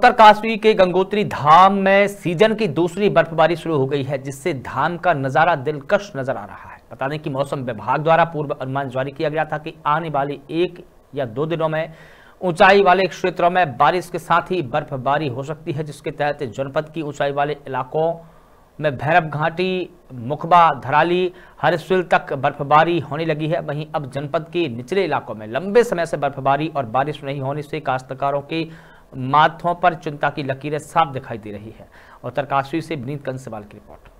उत्तरकाशी के गंगोत्री धाम में सीजन की दूसरी बर्फबारी शुरू हो गई है जिससे धाम का नज़ारा दिलकश नजर आ रहा है बता दें कि मौसम विभाग द्वारा पूर्व अनुमान जारी किया गया था कि आने वाले एक या दो दिनों में ऊंचाई वाले क्षेत्रों में बारिश के साथ ही बर्फबारी हो सकती है जिसके तहत जनपद की ऊंचाई वाले इलाकों में भैरव घाटी मुखबा धराली हरसिल तक बर्फबारी होने लगी है वहीं अब जनपद के निचले इलाकों में लंबे समय से बर्फबारी और बारिश नहीं होने से काश्तकारों की माथों पर चिंता की लकीरें साफ दिखाई दे रही है उत्तरकाशी से विनीत कंसवाल की रिपोर्ट